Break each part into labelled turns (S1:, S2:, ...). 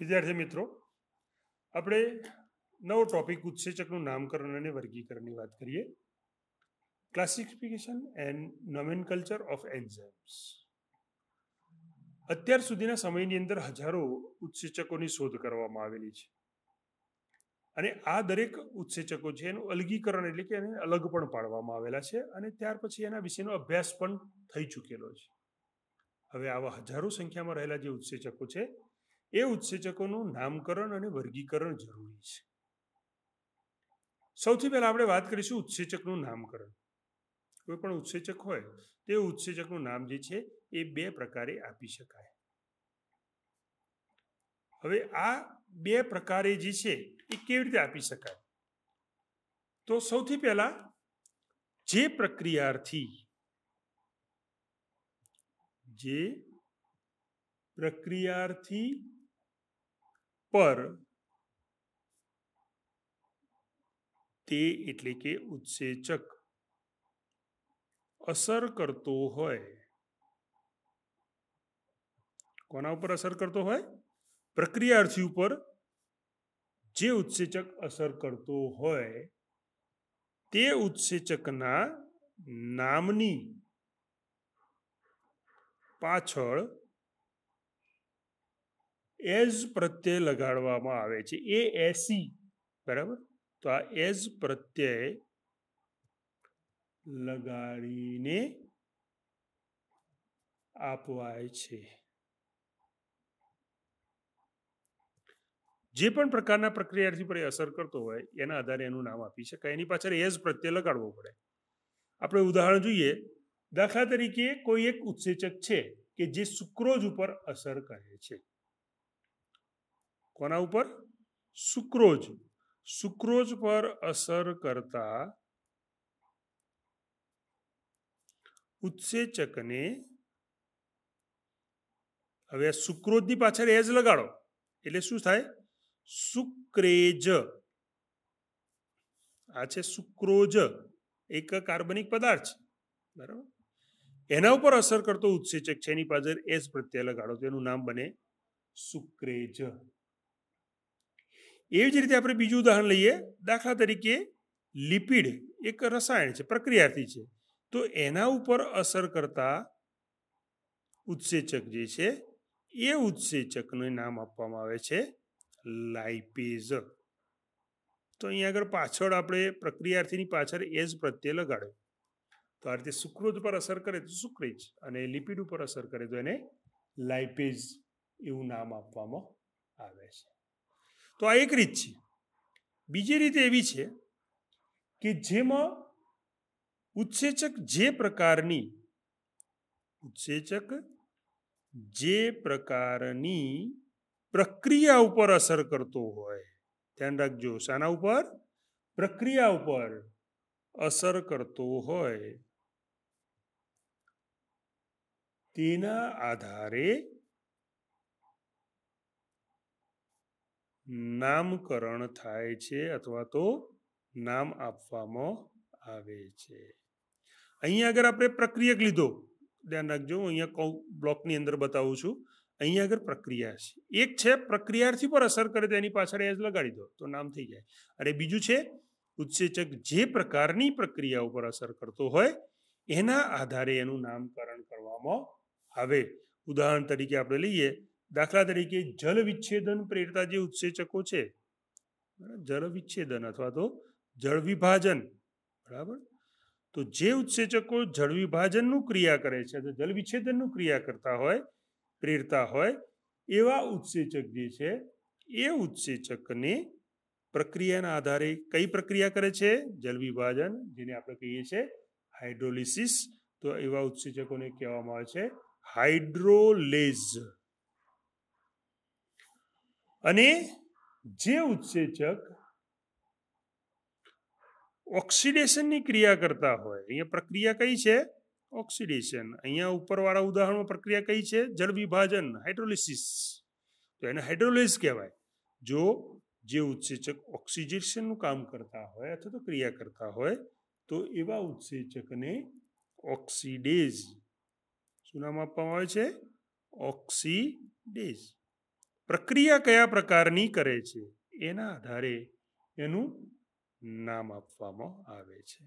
S1: વિદ્યાર્થી મિત્રો આપણે નવો ટોપિક ઉત્સેચકનું નામકરણ અને વર્ગીકરણની વાત કરીએ classification and nomenclature of enzymes અત્યાર સુધીના સમયની અંદર હજારો ઉત્સેચકોની શોધ કરવામાં આવેલી છે અને આ દરેક ઉત્સેચકો છે એનું અલગીકરણ એટલે કે એને અલગ પણ પાડવામાં આવેલા છે અને ત્યાર પછી એના વિશેનો અભ્યાસ પણ થઈ ચૂકેલો છે હવે આવા હજારો સંખ્યામાં રહેલા જે ઉત્સેચકો છે એ ઉત્સેચકોનું નામકરણ અને વર્ગીકરણ જરૂરી છે સૌથી પહેલાં આપણે વાત કરીશું ઉત્સેચકનું નામકરણ કોઈ પણ ઉત્સેચક હોય તે ઉત્સેચકનું નામ જે છે એ બે પ્રકારે આપી શકાય હવે આ બે પ્રકારે જે છે એ કેવી રીતે આપી શકાય તો સૌથી પહેલાં જે પ્રક્રિયાથી જે પ્રક્રિયાથી પર તે એટલે કે ઉત્સેચક અસર કરતો હોય કોના ઉપર અસર કરતો હોય પ્રક્રિયાર્થી ઉપર જે ઉત્સેચક અસર કરતો હોય તે ઉત્સેચકના નામની પાછળ એઝ પ્રત્યય લગાડવામાં આવે છે એ એસી બરાબર તો આ એઝ પ્રત્યય લગાડીને આપવાય છે જે પણ પ્રકારના પ્રક્રિયાથી પર અસર કરતો હોય એના આધારે એનું નામ આપી શકાય એની પાછળ એઝ પ્રત્યય લગાડવો પડે આપણે ઉદાહરણ જોઈએ દાખલા તરીકે કોઈ એક ઉત્સેચક છે કે જે સુક્રોજ ઉપર અસર કરે છે કોના ઉપર સુક્રોજ સુક્રોજ પર અસર કરતા ઉત્સેચકને હવે સુક્રોજની પાછળ એજ લગાડો એટલે શું થાય સુક્રેજ આ છે સુક્રોજ એક કાર્બનિક પદાર્થ બરાબર એના ઉપર અસર કરતો ઉત્સેચક છે એની પાછળ એજ પ્રત્યય લગાડો તેનું નામ બને સુક્રેજ એવી જ રીતે આપણે બીજું ઉદાહરણ લઈએ દાખલા તરીકે લિપિડ એક રસાયણ છે પ્રક્રિયાથી છે તો એના ઉપર અસર કરતા ઉત્સેચક જે છે એ ઉત્સેચકનું નામ આપવામાં આવે છે લાઇપેઝ તો અહીંયા આગળ પાછળ આપણે પ્રક્રિયાર્થીની પાછળ એજ પ્રત્યે લગાડ્યો તો આ રીતે સુક્રોજ પર અસર કરે તો સુક્રેજ અને લિપિડ ઉપર અસર કરે તો એને લાઇપેઝ એવું નામ આપવામાં આવે છે તો આ એક રીત છે બીજી રીત એવી છે કે જેમાં ઉત્સેચક જે પ્રકારની ઉત્સેચક જે પ્રકારની પ્રક્રિયા ઉપર અસર કરતો હોય ધ્યાન રાખજો શાના ઉપર પ્રક્રિયા ઉપર અસર કરતો હોય તેના આધારે નામકરણ થાય છે અથવા તો નામ આપવામાં આવે છે અહીંયા આગળ આપણે પ્રક્રિયક લીધો ધ્યાન રાખજો હું અહીંયા કઉ બ્લોકની અંદર બતાવું છું અહીંયા આગળ પ્રક્રિયા છે એક છે પ્રક્રિયાથી પર અસર કરે તેની પાછળ એજ લગાડી દો તો નામ થઈ જાય અને બીજું છે ઉત્સેચક જે પ્રકારની પ્રક્રિયા ઉપર અસર કરતો હોય એના આધારે એનું નામકરણ કરવામાં આવે ઉદાહરણ તરીકે આપણે લઈએ દાખલા તરીકે જલ વિચ્છેદન પ્રેરતા જે ઉત્સેચકો છે જળ વિચ્છેદન અથવા તો જળ વિભાજન બરાબર તો જે ઉત્સેચકો જળ વિભાજનનું ક્રિયા કરે છે તો જળ વિચ્છેદનનું ક્રિયા કરતા હોય પ્રેરતા હોય એવા ઉત્સેચક જે છે એ ઉત્સેચકને પ્રક્રિયાના આધારે કઈ પ્રક્રિયા કરે છે જલ વિભાજન જેને આપણે કહીએ છીએ હાઇડ્રોલિસિસ તો એવા ઉત્સેચકોને કહેવામાં આવે છે હાઇડ્રોલેઝ અને જે ઉત્સેચક ઓક્સિડેશનની ક્રિયા કરતા હોય અહીંયા પ્રક્રિયા કઈ છે ઓક્સિડેશન અહીંયા ઉપરવાળા ઉદાહરણમાં પ્રક્રિયા કઈ છે જળ વિભાજન હાઇડ્રોલિસિસ તો એને હાઇડ્રોલિસ કહેવાય જો જે ઉત્સેચક ઓક્સિજેશનનું કામ કરતા હોય અથવા તો ક્રિયા કરતા હોય તો એવા ઉત્સેચકને ઓક્સિડેઝ શું નામ આપવામાં આવે છે ઓક્સિડેઝ પ્રક્રિયા કયા પ્રકારની કરે છે એના આધારે એનું નામ આપવામાં આવે છે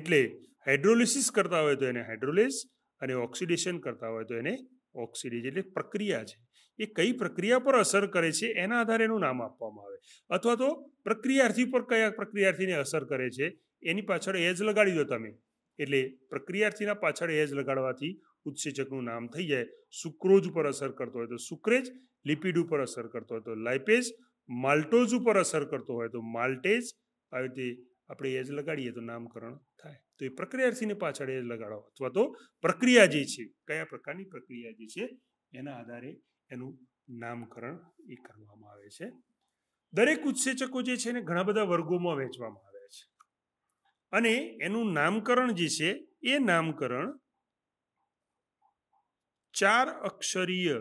S1: એટલે હાઇડ્રોલિસિસ કરતા હોય તો એને હાઇડ્રોલિસ અને ઓક્સિડેશન કરતા હોય તો એને ઓક્સિડેજ એટલે પ્રક્રિયા છે એ કઈ પ્રક્રિયા પર અસર કરે છે એના આધારે એનું નામ આપવામાં આવે અથવા તો પ્રક્રિયાર્થી પર કયા પ્રક્રિયાર્થીને અસર કરે છે એની પાછળ એજ લગાડી દો તમે એટલે પ્રક્રિયાર્થીના પાછળ એજ લગાડવાથી ઉત્સેચકનું નામ થઈ જાય સુક્રોજ ઉપર અસર કરતો હોય તો સુક્રેજ લિપિડ ઉપર અસર કરતો હોય તો લાઇપેજ માલ્ટોઝ ઉપર અસર કરતો હોય તો માલ્ટેજ આવી રીતે આપણે એજ લગાડીએ તો નામકરણ થાય તો એ પ્રક્રિયાર્થીને પાછળ એજ લગાડો અથવા તો પ્રક્રિયા જે છે કયા પ્રકારની પ્રક્રિયા જે છે એના આધારે એનું નામકરણ એ કરવામાં આવે છે દરેક ઉત્સેચકો જે છે એને ઘણા બધા વર્ગોમાં વહેંચવામાં આવે છે અને એનું નામકરણ જે છે એ નામકરણ चार अक्षरीय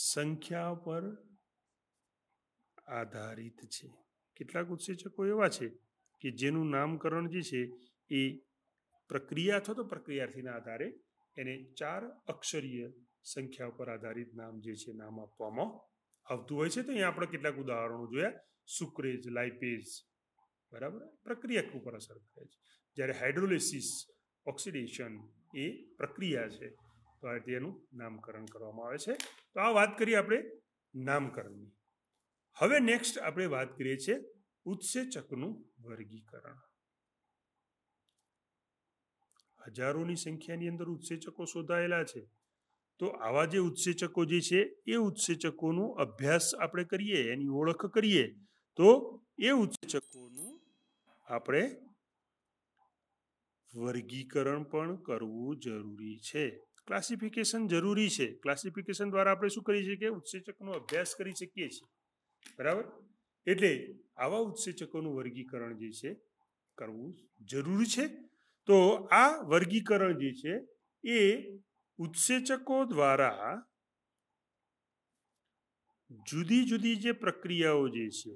S1: संख्या पर आधारित છે કેટલા ગુચ્છચેકો એવા છે કે જેનું નામકરણ જે છે એ પ્રક્રિયા થતો પ્રક્રિયાર્થીના આધારે એને ચાર અક્ષરિય સંખ્યા ઉપર આધારિત નામ જે છે નામ આપવામાં આવતું હોય છે તો અહીં આપણે કેટલા ઉદાહરણો જોઈએ સુક્રેજ લાઈપીસ બરાબર પ્રક્રિયા ઉપર આધાર કરે છે જ્યારે હાઇડ્રોલિસિસ ઓક્સિડેશન એ પ્રક્રિયા છે તો આ તેનું નામકરણ કરવામાં આવે છે તો આ વાત કરીએ આપણે નામકરણની હવે નેક્સ્ટ આપણે વાત કરીએ છીએ ઉત્સેચકનું વર્ગીકરણ હજારોની સંખ્યાની અંદર ઉત્સેચકો શોધાયેલા છે તો આવા જે ઉત્સેચકો જે છે એ ઉત્સેચકોનો અભ્યાસ આપણે કરીએ એની ઓળખ કરીએ તો એ ઉત્સેચકોનું આપણે વર્ગીકરણ પણ કરવું જરૂરી છે ક્લાસિફિકેશન જરૂરી છે ક્લાસિફિકેશન દ્વારા આપણે શું કરી શકીએ ઉત્સેચકનો અભ્યાસ કરી શકીએ છીએ બરાબર એટલે આવા ઉત્સેચકોનું વર્ગીકરણ જે છે કરવું જરૂરી છે તો આ વર્ગીકરણ જે છે એ ઉત્સેચકો દ્વારા જુદી જુદી જે પ્રક્રિયાઓ જે છે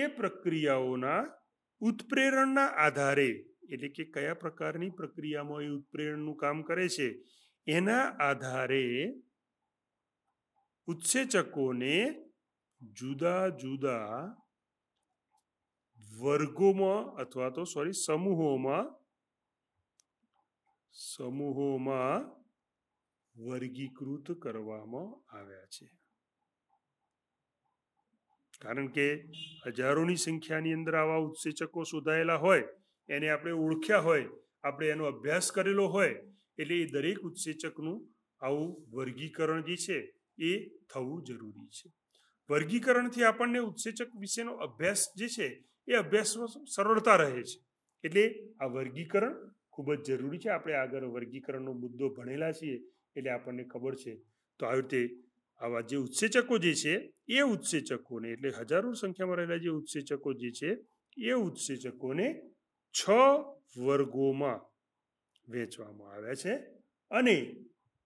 S1: એ પ્રક્રિયાઓના ઉત્પ્રેરણના આધારે એટલે કે કયા પ્રકારની પ્રક્રિયામાં એ ઉત્પ્રેરણનું કામ કરે છે એના આધારે ઉત્સેચકોને જુદા જુદા વર્ગોમાં અથવા તો સોરી સમૂહોમાં સમૂહોમાં વર્ગીકૃત કરવામાં આવ્યા છે કારણ કે હજારોની સંખ્યાની અંદર આવા ઉત્સેચકો શોધાયેલા હોય એને આપણે ઓળખ્યા હોય આપણે એનો અભ્યાસ કરેલો હોય એટલે એ દરેક ઉત્સેચકનું આવું વર્ગીકરણ જે છે એ થવું જરૂરી છે વર્ગીકરણથી આપણને ઉત્સેચક વિશેનો અભ્યાસ જે છે એ અભ્યાસમાં સરળતા રહે છે એટલે આ વર્ગીકરણ ખૂબ જ જરૂરી છે આપણે આગળ વર્ગીકરણનો મુદ્દો ભણેલા છીએ એટલે આપણને ખબર છે તો આવી રીતે આવા જે ઉત્સેચકો જે છે એ ઉત્સેચકોને એટલે હજારો સંખ્યામાં રહેલા જે ઉત્સેચકો જે છે એ ઉત્સેચકોને છ વર્ગોમાં વહેંચવામાં આવ્યા છે અને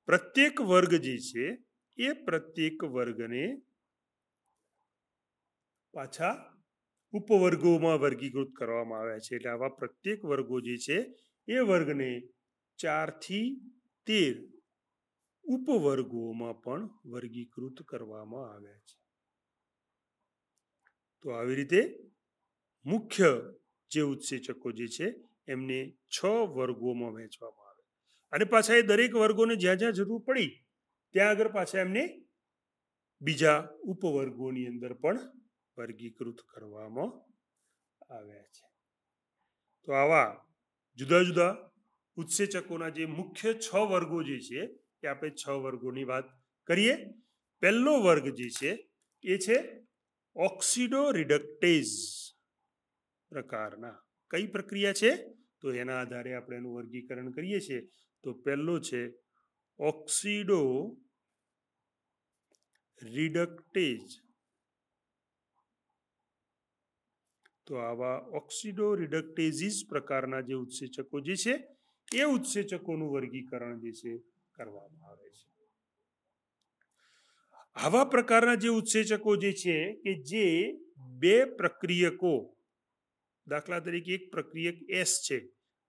S1: પ્રત્યેક વર્ગ જે છે એ પ્રત્યેક વર્ગને પાછા ઉપવર્ગોમાં વર્ગીકૃત કરવામાં આવ્યા છે એટલે આવા પ્રત્યેક વર્ગો જે છે એ વર્ગને ચારથી તેર ઉપવર્ગોમાં પણ વર્ગીકૃત કરવામાં આવ્યા છે તો આવી રીતે મુખ્ય જે ઉત્સેચકો જે છે એમને છ વર્ગોમાં વહેંચવામાં આવે અને પાછા એ દરેક વર્ગોને જ્યાં જ્યાં જરૂર પડી ત્યાં આગળ પાછા એમને બીજા ઉપવર્ગોની અંદર પણ વર્ગીકૃત કરવામાં આવ્યા છે તો આવા જુદા જુદા ઉત્સેચકોના જે મુખ્ય છ વર્ગો જે છે આપે 6 વર્ગોની વાત કરીએ પર્લો વર્ગ જે છે એ છે ઓક્સિડો રિડક્ટेज પ્રકારના ઘણી પ્રક્રિયા છે તો એના આધારે આપણે એનું વર્ગીકરણ કરીએ છે તો પર્લો છે ઓક્સિડો રિડક્ટेज તો આવા ઓક્સિડો રિડક્ટેઝ પ્રકારના જે ઉત્સેચકો જે છે એ ઉત્સેચકોનું વર્ગીકરણ જે છે કરવામાં આવે છે આવા પ્રકારના જે ઉત્સેચકો જે છે કે જે બે પ્રક્રિયકો દાખલા તરીકે એક પ્રક્રિયક એસ છે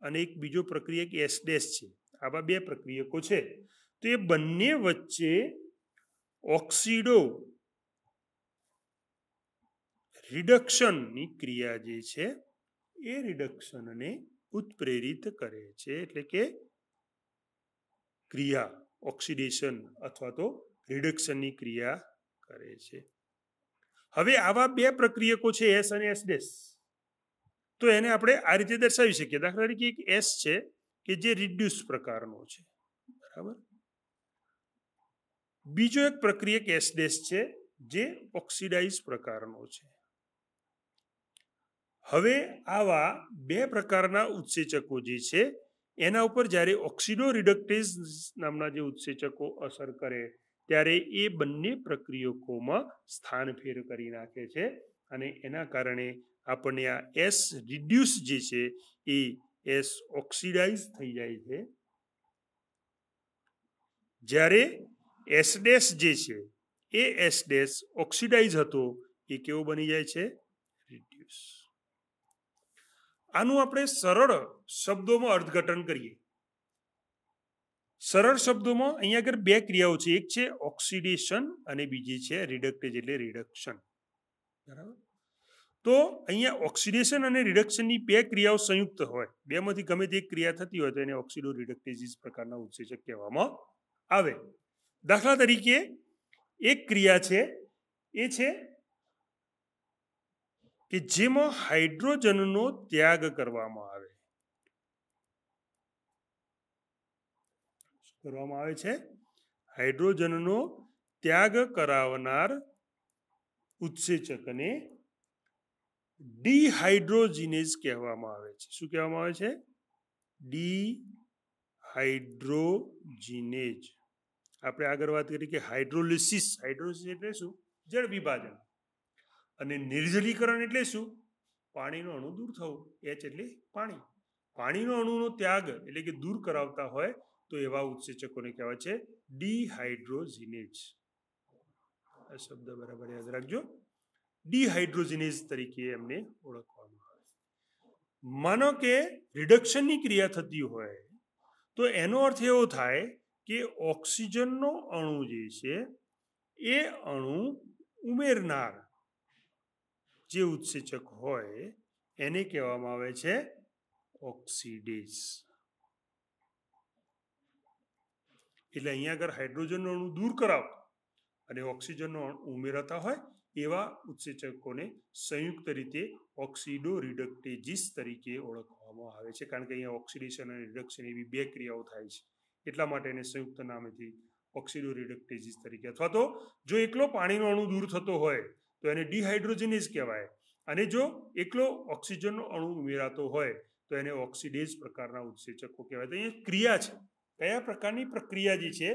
S1: અને એક બીજો પ્રક્રિયક એસ ડેસ છે આવા બે પ્રક્રિયકો છે તો એ બંને વચ્ચે ઓક્સિડો રિડક્શનની ક્રિયા જે છે એ રિડક્શનને ઉત્પ્રેરિત કરે છે એટલે કે ક્રિયા ઓક્સિડેશન અથવા તો રિડક્શનની ક્રિયા કરે છે હવે આવા બે પ્રક્રિયકો છે એસ અને એસ ડેસ તો એને આપણે આ રીતે દર્શાવી શકીએ દાખલા તરીકે એક એસ છે કે જે રિડ્યુસ પ્રકારનો છે બરાબર બીજો એક પ્રક્રિયક એસ ડેસ છે જે ઓક્સિડાઇઝ પ્રકારનો છે હવે આવા બે પ્રકારના ઉત્સેચકો જે છે એના ઉપર જ્યારે ઓક્સિડો રિડક્ટેઝ નામના જે ઉત્સેચકો અસર કરે ત્યારે એ બંને પ્રક્રિયકોમાં સ્થાનફેર કરી નાખે છે અને એના કારણે આપણને આ એસ રિડ્યુસ જે છે એ એસ ઓક્સિડાઇઝ થઈ જાય છે જ્યારે એસ ડેસ જે છે એ એસ ડેશ ઓક્સિડાઇઝ હતો એ કેવો બની જાય છે રિડ્યુસ આનું આપણે સરળ શબ્દોમાં અર્થઘટન કરીએ સરળ શબ્દોમાં અહીંયા આગળ બે ક્રિયાઓ છે એક છે ઓક્સિડેશન અને બીજી છે રિડક્ટેજ એટલે રિડક્શન બરાબર તો અહીંયા ઓક્સિડેશન અને રિડક્શનની બે ક્રિયાઓ સંયુક્ત હોય બેમાંથી ગમે તે ક્રિયા થતી હોય તો એને ઓક્સિડો રિડક્ટેજીસ પ્રકારના ઉત્સેચક કહેવામાં આવે દાખલા તરીકે એક ક્રિયા છે એ છે કે જેમાં હાઇડ્રોજનનો ત્યાગ કરવામાં આવે કરવામાં આવે છે હાઇડ્રોજનનો ત્યાગ કરાવનાર ઉત્સેચકને ડીહાઇડ્રોજિનેજ કહેવામાં આવે છે શું કહેવામાં આવે છે ડી ડીહાઇડ્રોજિનેજ આપણે આગળ વાત કરી કે હાઇડ્રોલિસિસ હાઇડ્રોલિસિસ એટલે શું જળ વિભાજન અને નિર્જલીકરણ એટલે શું પાણીનો અણુ દૂર થવું એચ એટલે પાણી પાણીનો અણુનો ત્યાગ એટલે કે દૂર કરાવતા હોય તો એવા ઉત્સેચકોને કહેવાય છે ડિહાઇડ્રોઝિનેજ આ શબ્દ બરાબર યાદ રાખજો ડિહાઇડ્રોઝિનેજ તરીકે એમને ઓળખવામાં આવે માનો કે રિડક્શનની ક્રિયા થતી હોય તો એનો અર્થ એવો થાય કે ઓક્સિજનનો અણુ જે છે એ અણુ ઉમેરનાર જે ઉત્સેચક હોય એને કહેવામાં આવે છે ઓક્સિડેઝ એટલે અહીંયા આગળ હાઇડ્રોજનનો અણુ દૂર કરાવો અને ઓક્સિજનનો અણુ ઉમેરાતા હોય એવા ઉત્સેચકોને સંયુક્ત રીતે ઓક્સિડો રિડક્ટેજીસ તરીકે ઓળખવામાં આવે છે કારણ કે અહીંયા ઓક્સિડેશન અને રિડક્શન એવી બે ક્રિયાઓ થાય છે એટલા માટે એને સંયુક્ત નામેથી ઓક્સિડો રિડક્ટેજીસ તરીકે અથવા તો જો એકલો પાણીનો અણુ દૂર થતો હોય તો એને ડિહાઇડ્રોજનેઝ કહેવાય અને જો એકલો ઓક્સિજનનો અણુ ઉમેરાતો હોય તો એને ઓક્સિડેઝ પ્રકારના ઉત્સેચકો કહેવાય તો અહીંયા ક્રિયા છે કયા પ્રકારની પ્રક્રિયા જે છે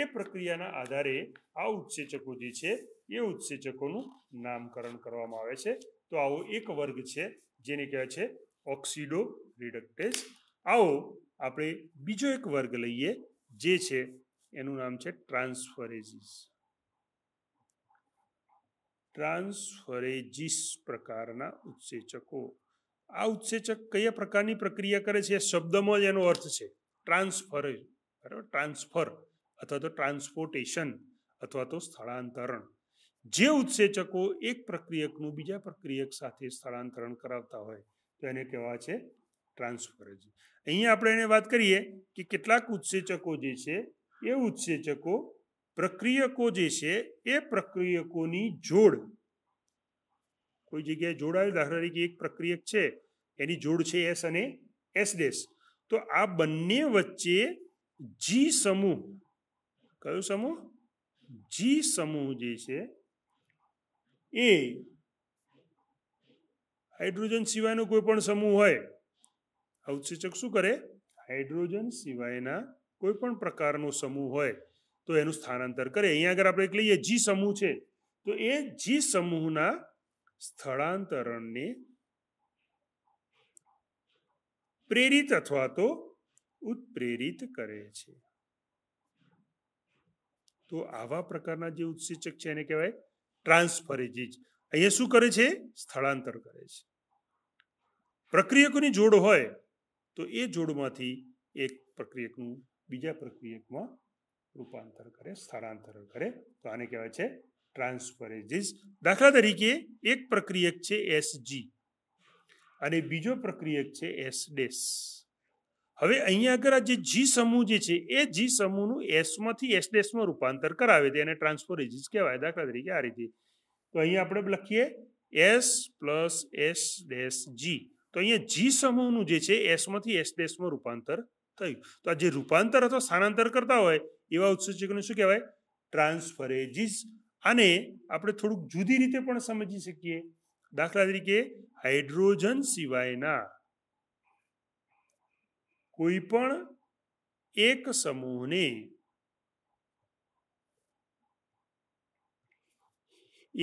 S1: એ પ્રક્રિયાના આધારે આ ઉત્સેચકો જે છે એ ઉત્સેચકોનું નામકરણ કરવામાં આવે છે તો આવો એક વર્ગ છે જેને કહેવાય છે ઓક્સિડો રિડક્ટેસ આવો આપણે બીજો એક વર્ગ લઈએ જે છે એનું નામ છે ટ્રાન્સફરેઝિસ ट्रांसफरे जिस प्रकार उत्सेचको आ उत्सेचक कया प्रकार की प्रक्रिया करे शब्द में अर्थ है ट्रांसफर बराबर ट्रांसफर अथवा तो ट्रांसपोर्टेशन अथवा तो स्थलांतरण जे उत्सेचको एक प्रक्रियक न बीजा प्रक्रियक साथ स्थलांतरण करता होने तो कहवा ट्रांसफरज अँ आप बात करिए कि के उत्सेचको जो है ये उत्सेचको પ્રક્રિયકો જે છે એ પ્રક્રિયકોની જોડ કોઈ જગ્યાએ જોડાયેલ દાખલા તરીકે એક પ્રક્રિયક છે એની જોડ છે એસ અને એસ ડેસ તો આ બંને વચ્ચે જી સમૂહ કયો સમૂહ જી સમૂહ જે છે એ હાઇડ્રોજન સિવાયનો કોઈ પણ સમૂહ હોય ઉત્સેચક શું કરે હાઇડ્રોજન સિવાયના કોઈ પણ પ્રકારનો સમૂહ હોય તો એનું સ્થાનાંતર કરે અહીંયા આગળ આપણે લઈએ જી સમૂહ છે તો એ જી સમૂહના સ્થળાંતરણને પ્રેરિત અથવા તો ઉત્પ્રેરિત કરે છે તો આવા પ્રકારના જે ઉત્સેચક છે એને કહેવાય ટ્રાન્સફરેજીજ અહીંયા શું કરે છે સ્થળાંતર કરે છે પ્રક્રિયકોની જોડ હોય તો એ જોડમાંથી એક પ્રક્રિયકનું બીજા પ્રક્રિયકમાં રૂપાંતર કરે સ્થળાંતર કરે તો આને કહેવાય છે ટ્રાન્સફરેજીસ દાખલા તરીકે એક પ્રક્રિયક છે એસજી અને બીજો પ્રક્રિયક છે એસ ડેસ હવે અહીંયા આગળ જે જી સમૂહ જે છે એ જી સમૂહનું એસમાંથી એસ ડેસમાં રૂપાંતર કરાવે છે એને ટ્રાન્સફરેજીસ કહેવાય દાખલા તરીકે આ રીતે તો અહીંયા આપણે લખીએ S plus S dash G તો અહીંયા જી સમૂહનું જે છે એસમાંથી એસ ડેસમાં રૂપાંતર થયું તો આ જે રૂપાંતર અથવા સ્થાનાંતર કરતા હોય એવા ઉત્સર્જકોને શું કહેવાય ટ્રાન્સફરેજીસ અને આપણે થોડુંક જુદી રીતે પણ સમજી શકીએ દાખલા તરીકે હાઇડ્રોજન સિવાયના કોઈ પણ એક સમૂહને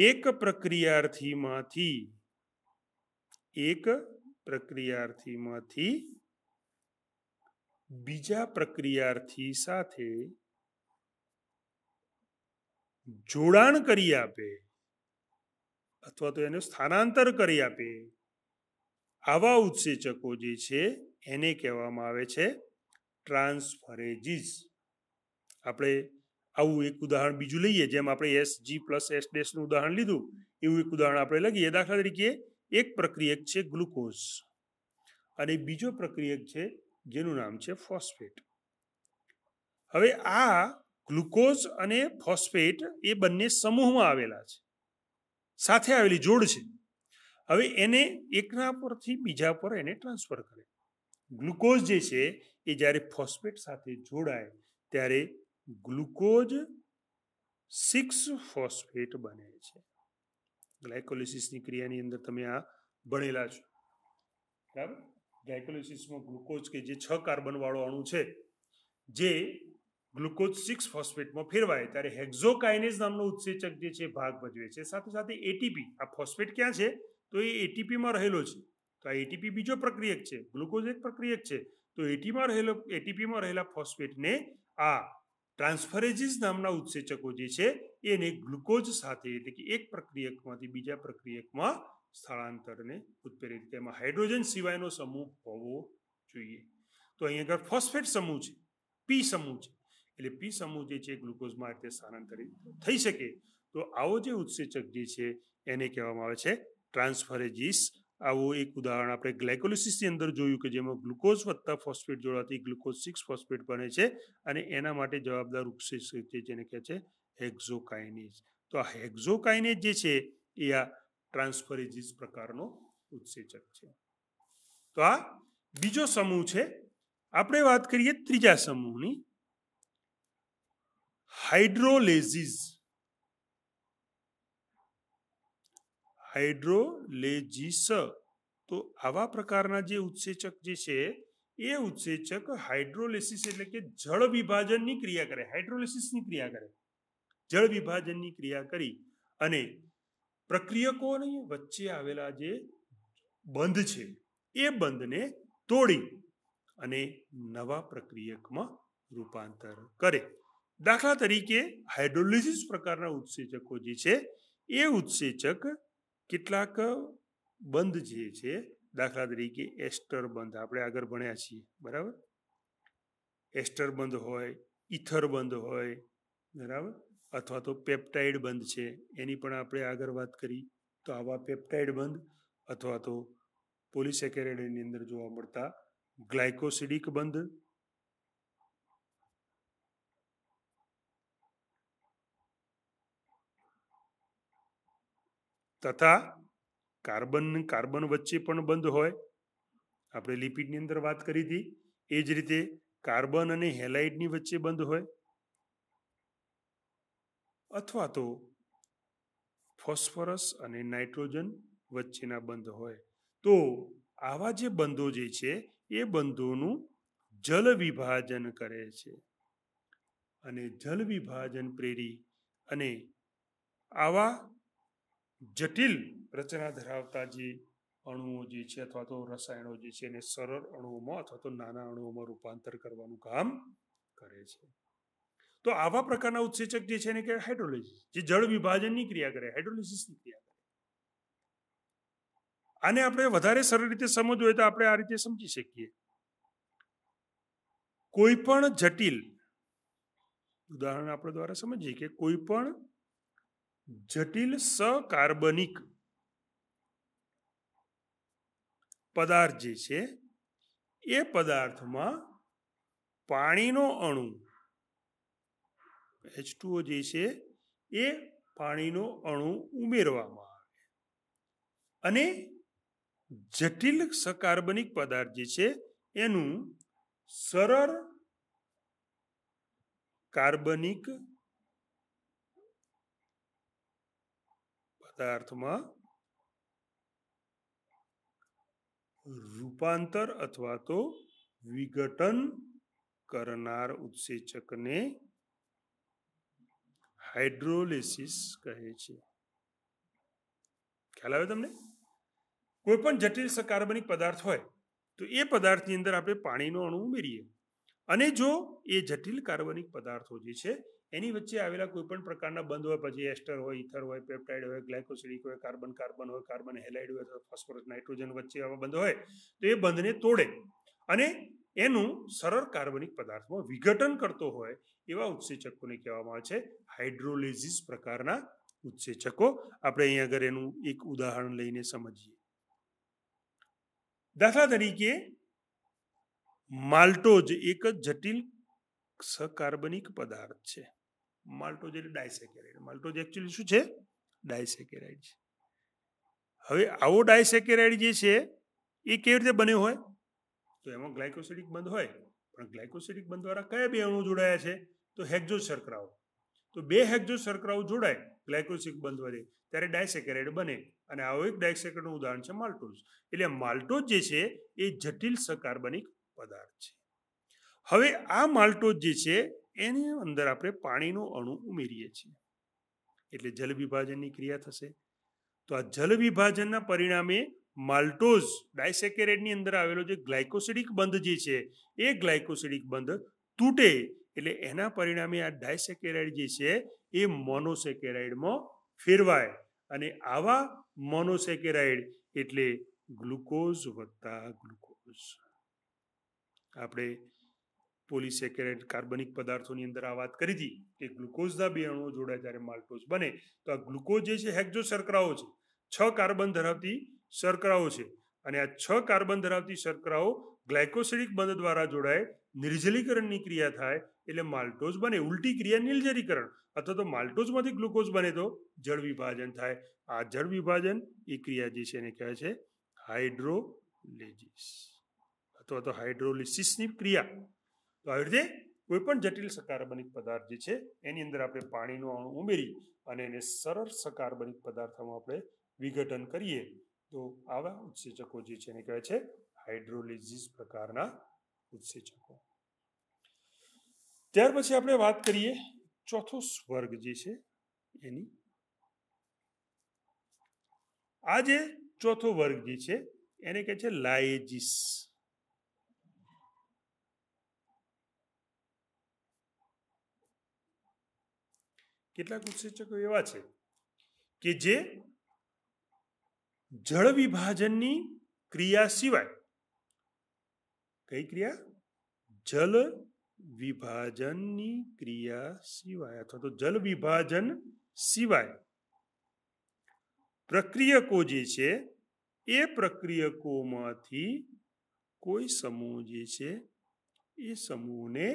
S1: એક પ્રક્રિયાર્થીમાંથી એક પ્રક્રિયાર્થીમાંથી બીજા પ્રક્રિયાર્થી સાથે જોડાણ કરી આપે અથવા તો એનું સ્થાનાંતર કરી આપે આવા ઉત્સેચકો જે છે એને કહેવામાં આવે છે ટ્રાન્સફરેજીસ આપણે આવું એક ઉદાહરણ બીજું લઈએ જેમ આપણે એસ જી પ્લસ એસ ડેસનું ઉદાહરણ લીધું એવું એક ઉદાહરણ આપણે લઈએ દાખલા તરીકે એક પ્રક્રિયક છે ગ્લુકોઝ અને બીજો પ્રક્રિયક છે જેનું નામ છે ફોસ્ફેટ હવે આ ગ્લુકોઝ અને ફોસ્ફેટ એ બંને સમૂહમાં આવેલા છે સાથે આવેલી જોડ છે હવે એને એકના પરથી બીજા પર એને ટ્રાન્સફર કરે ગ્લુકોઝ જે છે એ જ્યારે ફોસ્ફેટ સાથે જોડાય ત્યારે ગ્લુકોઝ સિક્સ ફોસ્ફેટ બને છે ગ્લાયકોલિસિસની ક્રિયાની અંદર તમે આ ભણેલા છો બરાબર ગ્લાયકોલિસિસમાં ગ્લુકોઝ કે જે છ કાર્બનવાળો અણુ છે જે ગ્લુકોઝ સિક્સ ફોસ્ફેટમાં ફેરવાય ત્યારે હેક્ઝોકાઇનેઝ નામનો ઉત્સેચક જે છે ભાગ ભજવે છે સાથે સાથે એટીપી આ ફોસ્ફેટ ક્યાં છે તો એ એટીપીમાં રહેલો છે તો આ એટીપી બીજો પ્રક્રિયક છે ગ્લુકોઝ એક પ્રક્રિયક છે તો એટીમાં રહેલો એટીપીમાં રહેલા ફોસ્ફેટને આ ટ્રાન્સફરેજીસ નામના ઉત્સેચકો જે છે એને ગ્લુકોઝ સાથે એટલે કે એક પ્રક્રિયકમાંથી બીજા પ્રક્રિયકમાં સ્થળાંતરને ઉત્પ્રેરિત તેમાં હાઇડ્રોજન સિવાયનો સમૂહ હોવો જોઈએ તો અહીં આગળ ફોસ્ફેટ સમૂહ છે પી સમૂહ છે એટલે પી સમૂહ જે છે ગ્લુકોઝમાં રીતે સ્થાનાંતરિત થઈ શકે તો આવો જે ઉત્સેચક જે છે એને કહેવામાં આવે છે ટ્રાન્સફરેજીસ આવું એક ઉદાહરણ આપણે ગ્લાયકોલિસિસની અંદર જોયું કે જેમાં ગ્લુકોઝ વત્તા ફોસ્ફેટ જોડાતી ગ્લુકોઝ સિક્સ ફોસ્ફેટ બને છે અને એના માટે જવાબદાર ઉત્સેચક છે જેને કહે છે હેક્ઝોકાઇનેજ તો આ હેક્ઝોકાઇનેજ જે છે એ આ ટ્રાન્સફરેજીસ પ્રકારનો ઉત્સેચક છે તો આ બીજો સમૂહ છે આપણે વાત કરીએ ત્રીજા સમૂહની હાઇડ્રોલેઝિસ હાઇડ્રોલેજીસ તો આવા પ્રકારના જે ઉત્સેચક જે છે એ ઉત્સેચક હાઇડ્રોલેસિસ એટલે કે જળ વિભાજનની ક્રિયા કરે હાઇડ્રોલેસિસની ક્રિયા કરે જળ વિભાજનની ક્રિયા કરી અને પ્રક્રિયકોની વચ્ચે આવેલા જે બંધ છે એ બંધને તોડી અને નવા પ્રક્રિયકમાં રૂપાંતર કરે દાખલા તરીકે હાઇડ્રોલિસિસ પ્રકારના ઉત્સેચકો જે છે એ ઉત્સેચક કેટલાક બંધ જે છે દાખલા તરીકે એસ્ટર બંધ આપણે આગળ ભણ્યા છીએ બરાબર એસ્ટર બંધ હોય ઇથર બંધ હોય બરાબર અથવા તો પેપ્ટાઇડ બંધ છે એની પણ આપણે આગળ વાત કરી તો આવા પેપ્ટાઇડ બંધ અથવા તો પોલિસેકેરેડની અંદર જોવા મળતા ગ્લાયકોસિડિક બંધ તથા કાર્બન કાર્બન વચ્ચે પણ બંધ હોય આપણે લિપિડની અંદર વાત કરી હતી એ જ રીતે કાર્બન અને હેલાઇડની વચ્ચે બંધ હોય અથવા તો ફોસ્ફરસ અને નાઇટ્રોજન વચ્ચેના બંધ હોય તો આવા જે બંધો જે છે એ બંધોનું જલ વિભાજન કરે છે અને જલ વિભાજન પ્રેરી અને આવા જટિલ રચના ધરાવતા જે અણુઓ જે છે અથવા તો રસાયણો જે છે એને સરળ અણુઓમાં અથવા તો નાના અણુઓમાં રૂપાંતર કરવાનું કામ કરે છે તો આવા પ્રકારના ઉત્સેચક જે છે એને કહેવાય હાઇડ્રોલિસિસ જે જળ વિભાજનની ક્રિયા કરે હાઇડ્રોલિસિસની ક્રિયા કરે આને આપણે વધારે સરળ રીતે સમજવું હોય તો આપણે આ રીતે સમજી શકીએ કોઈ પણ જટિલ ઉદાહરણ આપણે દ્વારા સમજીએ કે કોઈ પણ જટિલ સકાર્બનિક પદાર્થ જે છે એ પદાર્થમાં પાણીનો અણુ એચ જે છે એ પાણીનો અણુ ઉમેરવામાં આવે અને જટિલ સકાર્બનિક પદાર્થ જે છે એનું સરળ કાર્બનિક પદાર્થમાં રૂપાંતર અથવા તો વિઘટન કરનાર ઉત્સેચકને હાઇડ્રોલિસિસ કહે છે ખ્યાલ આવે તમને કોઈ પણ જટિલ કાર્બનિક પદાર્થ હોય તો એ પદાર્થની અંદર આપણે પાણીનો અણુ ઉમેરીએ અને જો એ જટિલ કાર્બનિક પદાર્થો જે છે એની વચ્ચે આવેલા કોઈપણ પ્રકારના બંધ હોય પછી એસ્ટર હોય ઇથર હોય પેપ્ટાઇડ હોય ગ્લાયકોસિડિક હોય કાર્બન કાર્બન હોય કાર્બન હેલાઇડ હોય અથવા ફોસ્ફરસ નાઇટ્રોજન વચ્ચે આવા બંધ હોય તો એ બંધને તોડે અને એનું સરળ કાર્બનિક પદાર્થમાં વિઘટન કરતો હોય એવા ઉત્સેચકોને કહેવામાં આવે છે હાઇડ્રોલેઝિસ પ્રકારના ઉત્સેચકો આપણે અહીંયા આગળ એનું એક ઉદાહરણ લઈને સમજીએ દાખલા તરીકે માલ્ટોજ એક જટિલ સકાર્બનિક પદાર્થ છે માલ્ટોજ એટલે ડાયસેકેરાઇડ માલ્ટોજ એકચ્યુઅલી શું છે ડાયસેકેરાઇડ છે હવે આવો ડાયસેકેરાઇડ જે છે એ કેવી રીતે બન્યો હોય તો એમાં ગ્લાયકોસિડિક બંધ હોય પણ ગ્લાયકોસિડિક બંધ દ્વારા કયા બે અણુ જોડાયા છે તો હેક્ઝો શર્કરાઓ તો બે હેક્ઝો શર્કરાઓ જોડાય ગ્લાયકોસિક બંધ વધે ત્યારે ડાયસેકેરાઇડ બને અને આવો એક ડાયસેકેરાઇડનું ઉદાહરણ છે માલ્ટોઝ એટલે માલ્ટોઝ જે છે એ જટિલ સકાર્બનિક પદાર્થ છે હવે આ માલ્ટોઝ જે છે એની અંદર આપણે પાણીનો અણુ ઉમેરીએ છીએ એટલે જલ વિભાજનની ક્રિયા થશે તો આ જલ વિભાજનના પરિણામે માલ્ટોઝ ડાયસેકેરેડની અંદર આવેલો જે ગ્લાયકોસિડિક બંધ જે છે એ ગ્લાયકોસિડિક બંધ તૂટે એટલે એના પરિણામે આ ડાયસેકેરાઇડ જે છે એ મોનોસેકેરાઇડમાં ફેરવાય અને આવા મોનોસેકેરાઇડ એટલે ગ્લુકોઝ વત્તા ગ્લુકોઝ આપણે પોલીસેકેરેટ કાર્બનિક પદાર્થોની અંદર આ વાત કરી હતી કે ગ્લુકોઝના બે અણુઓ જોડાય ત્યારે માલ્ટોઝ બને તો આ ગ્લુકોઝ જે છે હેક્ઝો શર્કરાઓ છે છ કાર્બન ધરાવતી શર્કરાઓ છે અને આ છ કાર્બન ધરાવતી શર્કરાઓ ગ્લાયકોસિડિક બંધ દ્વારા જોડાય નિર્જલીકરણની ક્રિયા થાય એટલે માલ્ટોઝ બને ઉલટી ક્રિયા નિર્જલીકરણ અથવા તો માલ્ટોઝમાંથી ગ્લુકોઝ બને તો જળ વિભાજન થાય આ જળ વિભાજન એ ક્રિયા જે છે એને કહે છે હાઇડ્રોલેજિસ અથવા તો હાઇડ્રોલિસિસની ક્રિયા તો આવી રીતે કોઈપણ જટિલ સકારબનિક પદાર્થ જે છે એની અંદર આપણે પાણીનો અણુ ઉમેરી અને એને સરળ સકાર્બનિક પદાર્થમાં આપણે વિઘટન કરીએ તો આવા ઉત્સેચકો જે છે એને કહેવાય છે હાઇડ્રોલિઝિસ પ્રકારના ઉત્સેચકો ત્યાર પછી આપણે વાત કરીએ ચોથો સ્વર્ગ જે છે એની આ જે ચોથો વર્ગ જે છે એને કહે છે લાયેજીસ કેટલાક ઉત્સેચકો એવા છે કે જે જળ વિભાજનની ક્રિયા સિવાય કઈ ક્રિયા જલ વિભાજનની ક્રિયા સિવાય અથવા તો જલ વિભાજન સિવાય પ્રક્રિયકો જે છે એ પ્રક્રિયકોમાંથી કોઈ સમૂહ જે છે એ સમૂહને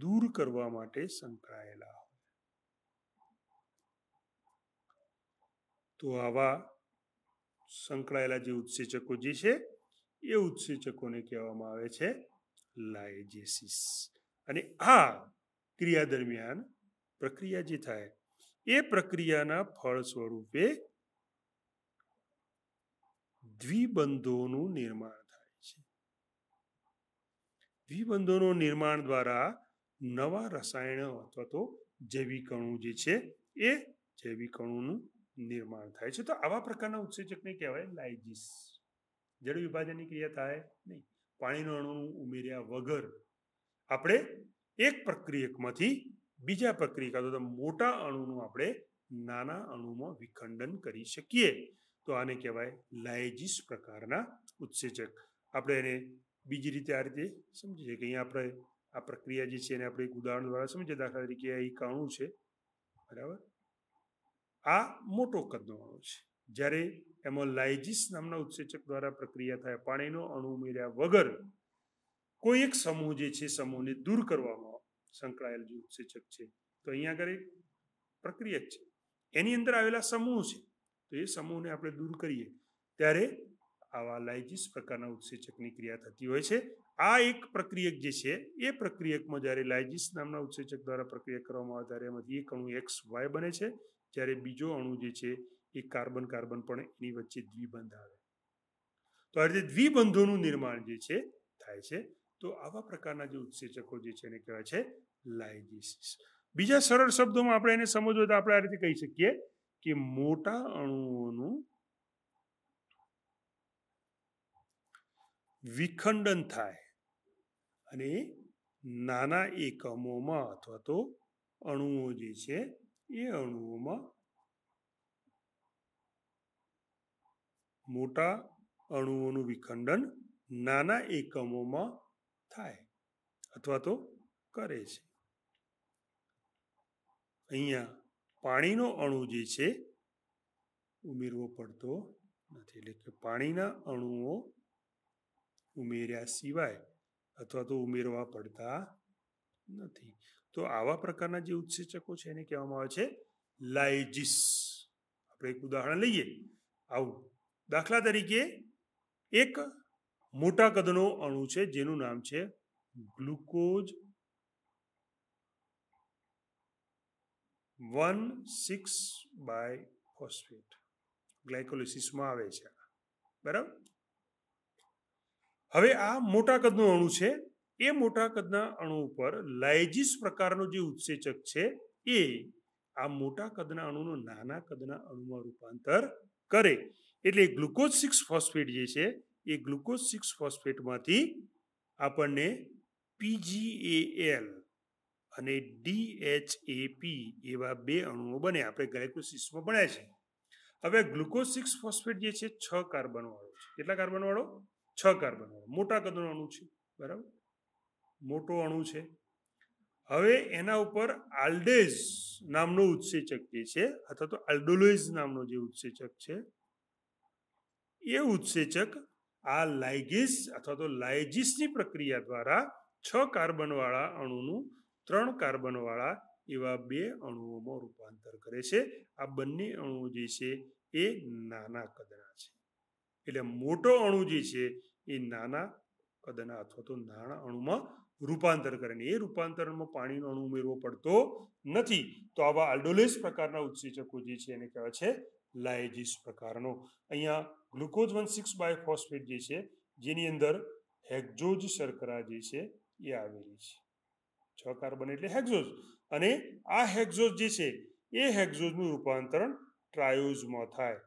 S1: દૂર કરવા માટે સંકળાયેલા તો આવા સંકળાયેલા જે ઉત્સેચકો જે છે એ ઉત્સેચકોને કહેવામાં આવે છે લાયજેસિસ અને આ ક્રિયા દરમિયાન પ્રક્રિયા જે થાય એ પ્રક્રિયાના ફળ સ્વરૂપે દ્વિબંધોનું નિર્માણ થાય છે દ્વિબંધોનું નિર્માણ દ્વારા નવા રસાયણો અથવા તો જૈવિકણું જે છે એ જૈવિકણુનું નિર્માણ થાય છે તો આવા પ્રકારના ઉત્સેચકને કહેવાય લાઇજીસ જળ વિભાજનની ક્રિયા થાય નહીં પાણીનો અણુ ઉમેર્યા વગર આપણે એક પ્રક્રિયકમાંથી બીજા પ્રક્રિયક અથવા તો મોટા અણુનું આપણે નાના અણુમાં વિખંડન કરી શકીએ તો આને કહેવાય લાઇજીસ પ્રકારના ઉત્સેચક આપણે એને બીજી રીતે આ રીતે સમજીએ કે અહીંયા આપણે આ પ્રક્રિયા જે છે એને આપણે એક ઉદાહરણ દ્વારા સમજીએ દાખલા તરીકે આ એક અણુ છે બરાબર આ મોટો કદનો છે જ્યારે એમોલાઇજીસ નામના ઉત્સેચક દ્વારા પ્રક્રિયા થાય પાણીનો અણુ ઉમેર્યા વગર કોઈ એક સમૂહ જે છે સમૂહને દૂર કરવામાં સંકળાયેલ જે ઉત્સેચક છે તો અહીંયા આગળ એક પ્રક્રિયા છે એની અંદર આવેલા સમૂહ છે તો એ સમૂહને આપણે દૂર કરીએ ત્યારે આવા લાઇજીસ પ્રકારના ઉત્સેચકની ક્રિયા થતી હોય છે આ એક પ્રક્રિયક જે છે એ પ્રક્રિયકમાં જ્યારે લાઇજીસ નામના ઉત્સેચક દ્વારા પ્રક્રિયા કરવામાં આવે ત્યારે એમાંથી એક અણુ એક્સ વાય બને છે જ્યારે બીજો અણુ જે છે એ કાર્બન કાર્બન પણ એની વચ્ચે દ્વિબંધ આવે તો આ રીતે દ્વિબંધોનું નિર્માણ જે છે થાય છે તો આવા પ્રકારના જે ઉત્સેચકો જે છે એને કહેવાય છે લાઇગેસિસ બીજા સરળ શબ્દોમાં આપણે એને સમજવું તો આપણે આ રીતે કહી શકીએ કે મોટા અણુઓનું વિખંડન થાય અને નાના એકમોમાં અથવા તો અણુઓ જે છે એ અણુઓમાં મોટા અણુઓનું વિખંડન નાના એકમોમાં થાય અથવા તો કરે છે અહીંયા પાણીનો અણુ જે છે ઉમેરવો પડતો નથી એટલે કે પાણીના અણુઓ ઉમેર્યા સિવાય અથવા તો ઉમેરવા પડતા નથી તો આવા પ્રકારના જે ઉત્સેચકો છે એને કહેવામાં આવે છે લાઇજિસ આપણે એક ઉદાહરણ લઈએ આવું દાખલા તરીકે એક મોટા કદનો અણુ છે જેનું નામ છે glucose one six bi phosphate ગ્લાયકોલિસિસમાં આવે છે બરાબર હવે આ મોટા કદનું અણુ છે એ મોટા કદના અણુ ઉપર લાઇજીસ પ્રકારનો જે ઉત્સેચક છે એ આ મોટા કદના અણુનો નાના કદના અણુમાં રૂપાંતર કરે એટલે ગ્લુકોઝ સિક્સ ફોસ્ફેટ જે છે એ ગ્લુકોઝ સિક્સ ફોસ્ફેટમાંથી આપણને પીજીએએલ અને ડીએચએપી એવા બે અણુઓ બને આપણે ગ્લાયકોસિસમાં ભણ્યા છે હવે ગ્લુકોઝ સિક્સ ફોસ્ફેટ જે છે છ કાર્બનવાળો છે કેટલા કાર્બનવાળો છ કાર્બનવાળો મોટા કદનો અણુ છે બરાબર મોટો અણુ છે હવે એના ઉપર આલ્ડેઝ નામનો ઉત્સેચક જે છે અથવા તો આલ્ડોલોઇઝ નામનો જે ઉત્સેચક છે એ ઉત્સેચક આ લાઇગિસ અથવા તો લાઇજિસની પ્રક્રિયા દ્વારા છ કાર્બનવાળા અણુનું ત્રણ કાર્બનવાળા એવા બે અણુઓમાં રૂપાંતર કરે છે આ બંને અણુઓ જે છે એ નાના કદના છે એટલે મોટો અણુ જે છે એ નાના કદના અથવા તો નાના અણુમાં રૂપાંતર કરે ને એ રૂપાંતરણમાં પાણીનો અણુ ઉમેરવો પડતો નથી તો આવા આલ્ડોલેસ પ્રકારના ઉત્સેચકો જે છે એને કહેવાય છે લાયજીસ પ્રકારનો અહીંયા glucose one six bi phosphate જે છે જેની અંદર હેક્ઝોજ શર્કરા જે છે એ આવેલી છે છ કાર્બન એટલે હેક્ઝોઝ અને આ હેક્ઝોઝ જે છે એ હેક્ઝોઝનું રૂપાંતરણ ટ્રાયોઝમાં થાય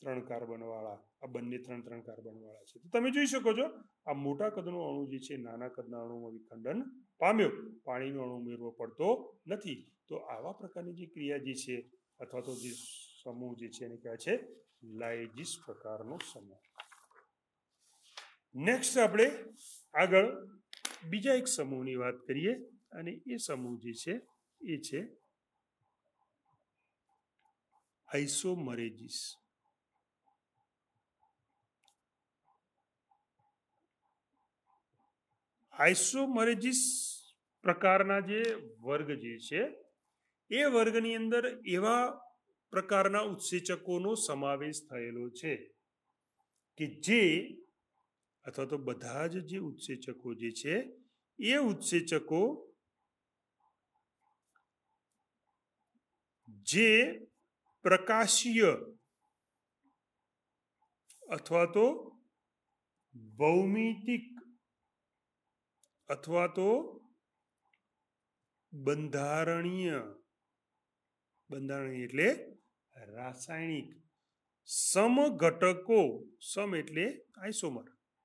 S1: ત્રણ કાર્બનવાળા આ બંને ત્રણ ત્રણ કાર્બનવાળા છે તો તમે જોઈ શકો છો આ મોટા કદનો અણુ જે છે નાના કદના અણુમાં વિખંડન પામ્યો પાણીનો અણુ ઉમેરવો પડતો નથી તો આવા પ્રકારની જે ક્રિયા જે છે અથવા તો જે સમૂહ જે છે એને કહે છે લાઇજીસ પ્રકારનો સમૂહ નેક્સ્ટ આપણે આગળ બીજા એક સમૂહની વાત કરીએ અને એ સમૂહ જે છે એ છે આઇસોમરેજીસ આઇસોમરેજીસ પ્રકારના જે વર્ગ જે છે એ વર્ગની અંદર એવા પ્રકારના ઉત્સેચકોનો સમાવેશ થયેલો છે કે જે અથવા તો બધા જ જે ઉત્સેચકો જે છે એ ઉત્સેચકો જે પ્રકાશીય અથવા તો ભૌમિતિક અથવા તો બંધારણીય બંધારણીય એટલે રાસાયણિક સમઘટકો સમ એટલે આઈસોમર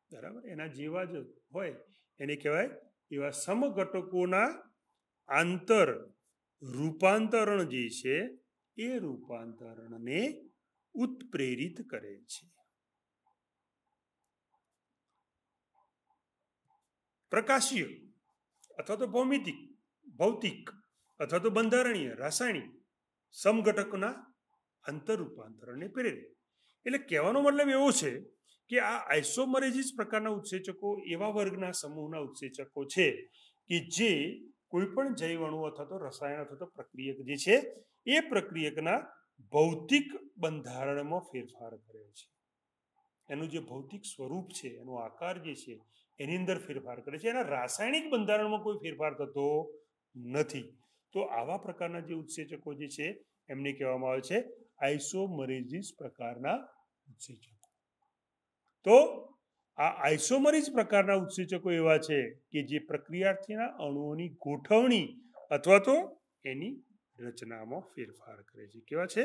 S1: બરાબર એના જેવા જ હોય એને કહેવાય એવા સમઘટકોના આંતર રૂપાંતરણ જે છે એ રૂપાંતરણને ઉત્પ્રેરિત કરે છે પ્રકાશીય અથવા તો ભૌમિતિક ભૌતિક અથવા તો બંધારણીય રાસાયણિક સમઘટકના અંતર રૂપાંતરણને પ્રેરે એટલે કહેવાનો મતલબ એવો છે કે આ આઇસોમરેજીસ પ્રકારના ઉત્સેચકો એવા વર્ગના સમૂહના ઉત્સેચકો છે કે જે કોઈપણ જૈવણુ અથવા તો રસાયણ અથવા તો પ્રક્રિયક જે છે એ પ્રક્રિયકના ભૌતિક બંધારણમાં ફેરફાર કરે છે એનું જે ભૌતિક સ્વરૂપ છે એનો આકાર જે છે એની અંદર ફેરફાર કરે છે એના રાસાયણિક બંધારણમાં કોઈ ફેરફાર થતો નથી તો આવા પ્રકારના જે ઉત્સેચકો જે છે એમને કહેવામાં આવે છે આઇસોમરીઝિસ પ્રકારના ઉત્સેચકો તો આ આઇસોમરીઝ પ્રકારના ઉત્સેચકો એવા છે કે જે પ્રક્રિયાર્થીના અણુઓની ગોઠવણી અથવા તો એની રચનામાં ફેરફાર કરે છે કેવા છે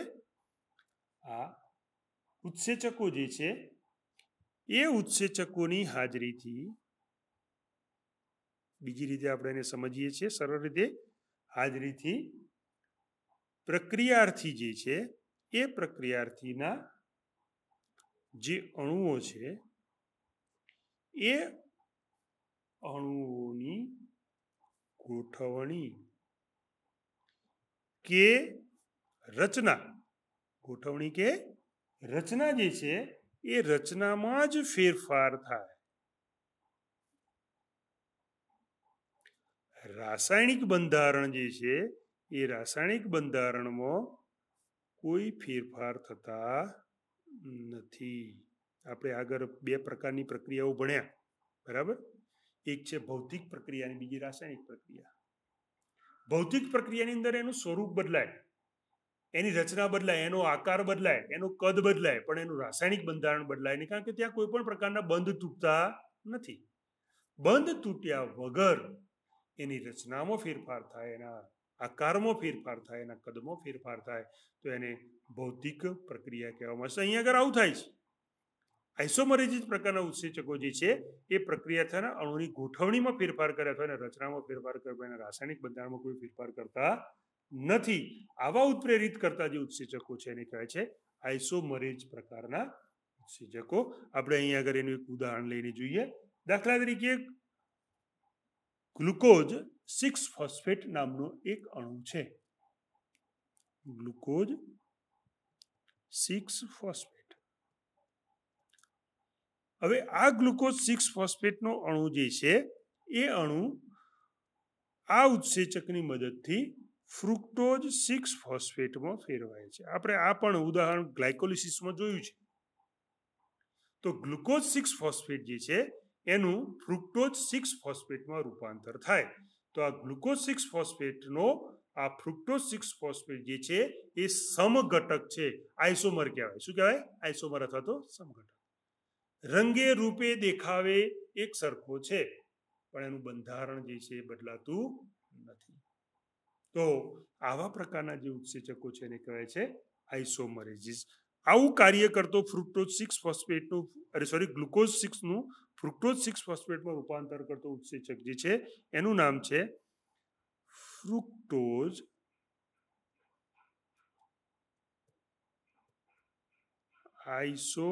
S1: આ ઉત્સેચકો જે છે એ ઉત્સેચકોની હાજરીથી બીજી રીતે આપણે એને સમજીએ છીએ સરળ રીતે હાજરીથી પ્રક્રિયાર્થી જે છે એ પ્રક્રિયાર્થીના જે અણુઓ છે એ અણુઓની ગોઠવણી કે રચના ગોઠવણી કે રચના જે છે એ રચનામાં જ ફેરફાર થાય રાસાયણિક બંધારણ જે છે એ રાસાયણિક બંધારણમાં કોઈ ફેરફાર થતા નથી આપણે આગળ બે પ્રકારની પ્રક્રિયાઓ ભણ્યા બરાબર એક છે ભૌતિક પ્રક્રિયા અને બીજી રાસાયણિક પ્રક્રિયા ભૌતિક પ્રક્રિયાની અંદર એનું સ્વરૂપ બદલાય એની રચના બદલાય એનો આકાર બદલાય એનું કદ બદલાય પણ એનું રાસાયણિક બંધારણ બદલાય નહીં કારણ કે ત્યાં કોઈ પણ પ્રકારના બંધ તૂટતા નથી બંધ તૂટ્યા વગર એની રચનામાં ફેરફાર થાય એના આકારમાં ફેરફાર થાય એના કદમાં ફેરફાર થાય તો એને ભૌતિક પ્રક્રિયા કહેવામાં આવશે અહીંયા આગળ આવું થાય છે આઇસોમરેજિત પ્રકારના ઉત્સેચકો જે છે એ પ્રક્રિયા થવાના અણુની ગોઠવણીમાં ફેરફાર કરે અથવા એના રચનામાં ફેરફાર કરવા એના રાસાયણિક બંધારણમાં કોઈ ફેરફાર કરતા નથી આવા ઉત્પ્રેરિત કરતા જે ઉત્સેચકો છે એને કહેવાય છે આઇસોમરેજ પ્રકારના ઉત્સેચકો આપણે અહીંયા આગળ એનું એક ઉદાહરણ લઈને જોઈએ દાખલા તરીકે ગ્લુકોઝ સિક્સ ફોસ્ફેટ નામનો એક અણુ છે ગ્લુકોઝ સિક્સ ફોસ્ફેટ હવે આ ગ્લુકોઝ સિક્સ ફોસ્ફેટનો અણુ જે છે એ અણુ આ ઉત્સેચકની મદદથી ફ્રુક્ટોઝ સિક્સ ફોસ્ફેટમાં ફેરવાય છે આપણે આ પણ ઉદાહરણ ગ્લાયકોલિસિસમાં જોયું છે તો ગ્લુકોઝ સિક્સ ફોસ્ફેટ જે છે એનું ફ્રુક્ટોઝ સિક્સ ફોસ્ફેટમાં રૂપાંતર થાય તો આ ગ્લુકોઝ સિક્સ ફોસ્ફેટનો આ ફ્રુક્ટોઝ સિક્સ ફોસ્ફેટ જે છે એ સમઘટક છે આઇસોમર કહેવાય શું કહેવાય આઇસોમર અથવા તો સમઘટક રંગે રૂપે દેખાવે એક સરખો છે પણ એનું બંધારણ જે છે એ બદલાતું નથી તો આવા પ્રકારના જે ઉત્સેચકો છે એને કહેવાય છે આઇસોમરેજીસ આવું કાર્ય કરતો ફ્રુક્ટોઝ સિક્સ ફોસ્ફેટનું અરે સોરી ગ્લુકોઝ સિક્સનું ફ્રુક્ટોઝ સિક્સ ફોસ્ફેટમાં રૂપાંતર કરતો ઉત્સેચક જે છે એનું નામ છે ફ્રુક્ટોઝ આઈસો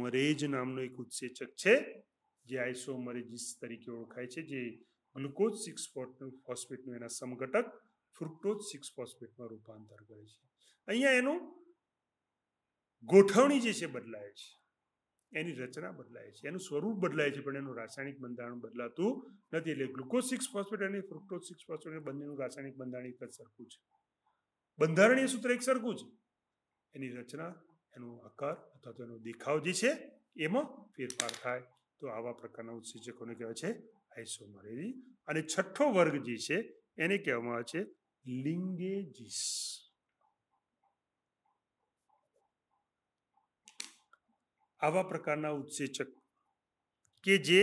S1: મરેજ નામનો એક ઉત્સેચક છે જે આઈસો આઈસોમરેજીસ તરીકે ઓળખાય છે જે ગ્લુકોઝ સિક્સ ફોસ્ફેટનું એના સમઘટક ફ્રુક્ટોઝ સિક્સ ફોસ્ફેટમાં રૂપાંતર કરે છે અહીંયા એનું ગોઠવણી જે છે બદલાય છે એની રચના બદલાય છે એનું સ્વરૂપ બદલાય છે પણ એનું રાસાયણિક બંધારણ બદલાતું નથી એટલે ગ્લુકોઝ સિક્સ ફોસ્ફેટ અને ફ્રુક્ટોઝ સિક્સ ફોસ્ફેટ બંનેનું રાસાયણિક બંધારણ એક જ સરખું છે બંધારણીય સૂત્ર એક સરખું છે એની રચના એનો આકાર અથવા તો એનો દેખાવ જે છે એમાં ફેરફાર થાય તો આવા પ્રકારના ઉત્સેચકોને કહેવાય છે આઈસોમરેરી અને છઠ્ઠો વર્ગ જે છે એને કહેવામાં આવે છે લિંગેજીસ આવા પ્રકારના ઉત્સેચક કે જે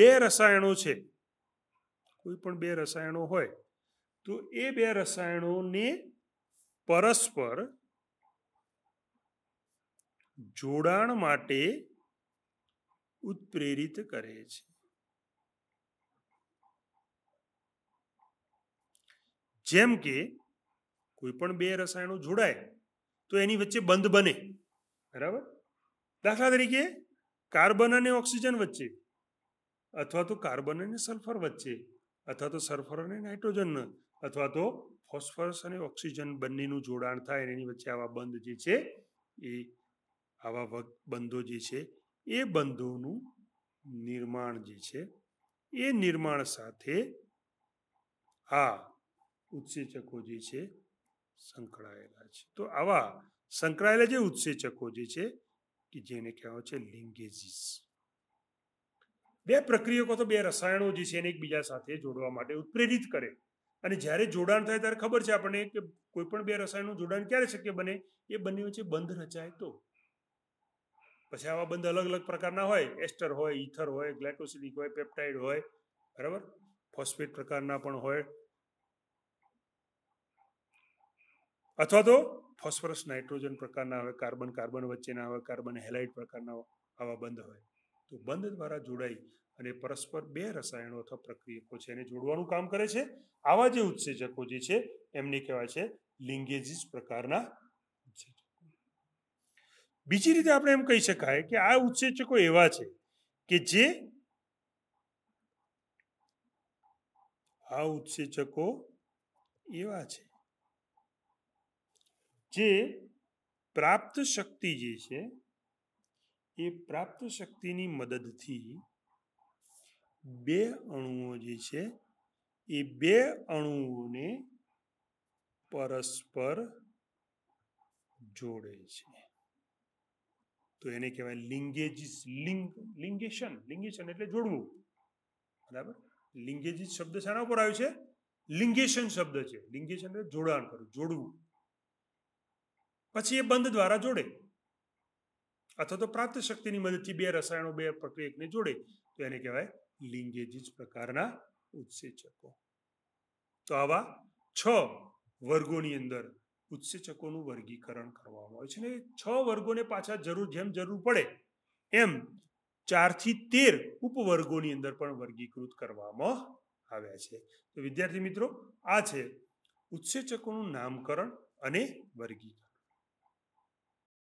S1: બે રસાયણો છે કોઈ પણ બે રસાયણો હોય તો એ બે રસાયણોને પરસ્પર જોડાણ માટે ઉત્પ્રેરિત કરે છે જેમ કે કોઈ પણ બે રસાયણો જોડાય તો એની વચ્ચે બંધ બને બરાબર દાખલા તરીકે કાર્બન અને ઓક્સિજન વચ્ચે અથવા તો કાર્બન અને સલ્ફર વચ્ચે અથવા તો સલ્ફર અને નાઇટ્રોજન અથવા તો ફોસ્ફરસ અને ઓક્સિજન બંનેનું જોડાણ થાય એની વચ્ચે આવા બંધ જે છે એ આવા બંધો જે છે એ બંધોનું નિર્માણ જે છે એ નિર્માણ સાથે આ ઉત્સેચકો જે છે સંકળાયેલા છે તો આવા સંકળાયેલા જે ઉત્સેચકો જે છે કે જેને કહેવાય છે લિંગેજીસ બે પ્રક્રિયકો તો બે રસાયણો જે છે એને એકબીજા સાથે જોડવા માટે ઉત્પ્રેરિત કરે અને જ્યારે જોડાણ થાય ત્યારે ખબર છે આપણને કે કોઈ પણ બે રસાયણનું જોડાણ ક્યારે શક્ય બને એ બંને વચ્ચે બંધ રચાય તો પછી આવા બંધ અલગ અલગ પ્રકારના હોય એસ્ટર હોય ઇથર હોય ગ્લાયકોસિલિક હોય પેપ્ટાઇડ હોય બરાબર ફોસ્ફેટ પ્રકારના પણ હોય અથવા તો ફોસ્ફરસ નાઇટ્રોજન પ્રકારના આવે કાર્બન કાર્બન વચ્ચેના આવે કાર્બન હેલાઇટ પ્રકારના આવા બંધ હોય તો બંધ દ્વારા જોડાઈ અને પરસ્પર બે રસાયણો અથવા પ્રક્રિયકો છે એને જોડવાનું કામ કરે છે આવા જે ઉત્સેચકો જે છે એમને કહેવાય છે લિંગેજીસ પ્રકારના ઉત્સેજકો બીજી રીતે આપણે એમ કહી શકાય કે આ ઉત્સેચકો એવા છે કે જે આ ઉત્સેચકો એવા છે જે પ્રાપ્ત શક્તિ જે છે એ પ્રાપ્ત શક્તિની મદદથી બે અણુઓ જે છે એ બે અણુઓને પરસ્પર જોડે છે તો એને કહેવાય લિંગેજીસ લિંગ લિંગેશન લિંગેશન એટલે જોડવું બરાબર લિંગેજીસ શબ્દ શાના ઉપર આવ્યો છે લિંગેશન શબ્દ છે લિંગેશન એટલે જોડાણ કરવું જોડવું પછી એ બંધ દ્વારા જોડે અથવા તો પ્રાપ્ત શક્તિની મદદથી બે રસાયણો બે પ્રક્રિયકને જોડે તો એને કહેવાય લિંગેજીજ પ્રકારના ઉત્સેચકો તો આવા છ વર્ગોની અંદર ઉત્સેચકોનું વર્ગીકરણ કરવામાં આવે છે ને છ વર્ગોને પાછા જરૂર જેમ જરૂર પડે એમ ચારથી તેર ઉપવર્ગોની અંદર પણ વર્ગીકૃત કરવામાં આવ્યા છે તો વિદ્યાર્થી મિત્રો આ છે ઉત્સેચકોનું નામકરણ અને વર્ગીકરણ